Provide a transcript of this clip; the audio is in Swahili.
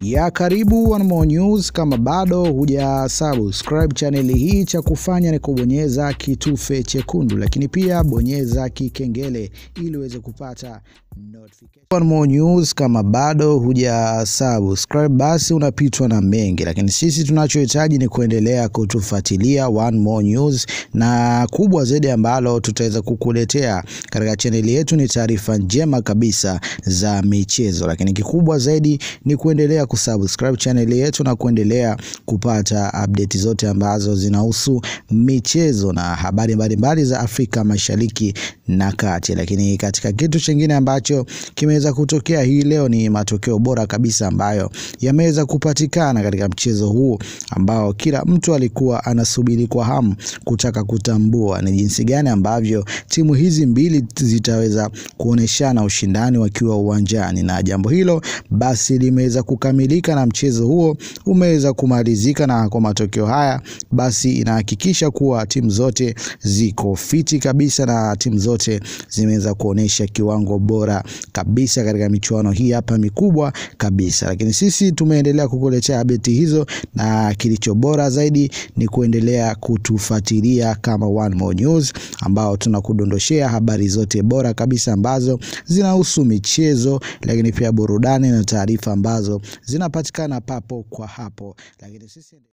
ya karibu One More News. Kama bado huja subscribe chaneli hii, cha kufanya ni kubonyeza kitufe chekundu, lakini pia bonyeza kikengele ili uweze kupata notification. One More News. Kama bado huja subscribe, basi unapitwa na mengi, lakini sisi tunachohitaji ni kuendelea kutufuatilia One More News, na kubwa zaidi ambalo tutaweza kukuletea katika chaneli yetu ni taarifa njema kabisa za michezo, lakini kikubwa zaidi ni kuendelea kusubscribe channel yetu na kuendelea kupata update zote ambazo zinahusu michezo na habari mbalimbali za Afrika Mashariki na Kati. Lakini katika kitu chingine ambacho kimeweza kutokea hii leo ni matokeo bora kabisa ambayo yameweza kupatikana katika mchezo huu ambao kila mtu alikuwa anasubiri kwa hamu kutaka kutambua ni jinsi gani ambavyo timu hizi mbili zitaweza kuoneshana ushindani wakiwa uwanjani, na jambo hilo basi limeweza kukamilika kukamilika na mchezo huo umeweza kumalizika, na kwa matokeo haya basi inahakikisha kuwa timu zote ziko fiti kabisa na timu zote zimeweza kuonesha kiwango bora kabisa katika michuano hii hapa mikubwa kabisa. Lakini sisi tumeendelea kukuletea beti hizo, na kilicho bora zaidi ni kuendelea kutufuatilia kama One More News, ambao tunakudondoshea habari zote bora kabisa ambazo zinahusu michezo, lakini pia burudani na taarifa ambazo zinapatikana papo kwa hapo, lakini sisi